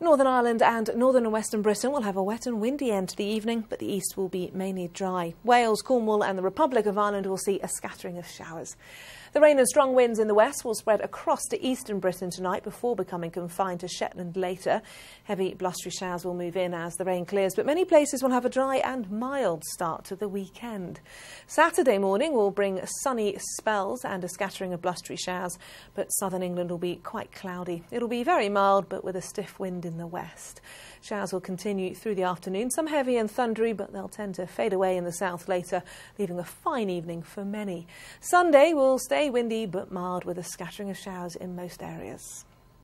Northern Ireland and northern and western Britain will have a wet and windy end to the evening, but the east will be mainly dry. Wales, Cornwall, and the Republic of Ireland will see a scattering of showers. The rain and strong winds in the west will spread across to eastern Britain tonight before becoming confined to Shetland later. Heavy blustery showers will move in as the rain clears, but many places will have a dry and mild start to the weekend. Saturday morning will bring sunny spells and a scattering of blustery showers, but southern England will be quite cloudy. It'll be very mild, but with a stiff wind in the west. Showers will continue through the afternoon, some heavy and thundery, but they'll tend to fade away in the south later, leaving a fine evening for many. Sunday will stay windy but mild with a scattering of showers in most areas.